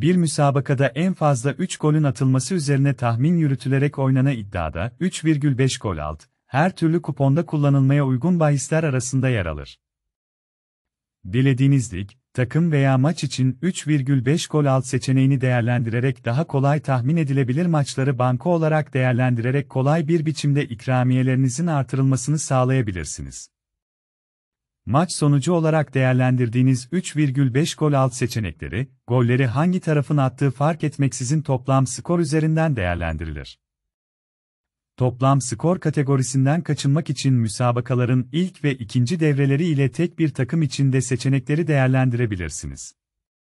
bir müsabakada en fazla 3 golün atılması üzerine tahmin yürütülerek oynana iddiada 3,5 gol alt, her türlü kuponda kullanılmaya uygun bahisler arasında yer alır. Dilediğiniz lig, takım veya maç için 3,5 gol alt seçeneğini değerlendirerek daha kolay tahmin edilebilir maçları banko olarak değerlendirerek kolay bir biçimde ikramiyelerinizin artırılmasını sağlayabilirsiniz. Maç sonucu olarak değerlendirdiğiniz 3,5 gol alt seçenekleri, golleri hangi tarafın attığı fark etmeksizin toplam skor üzerinden değerlendirilir. Toplam skor kategorisinden kaçınmak için müsabakaların ilk ve ikinci devreleri ile tek bir takım içinde seçenekleri değerlendirebilirsiniz.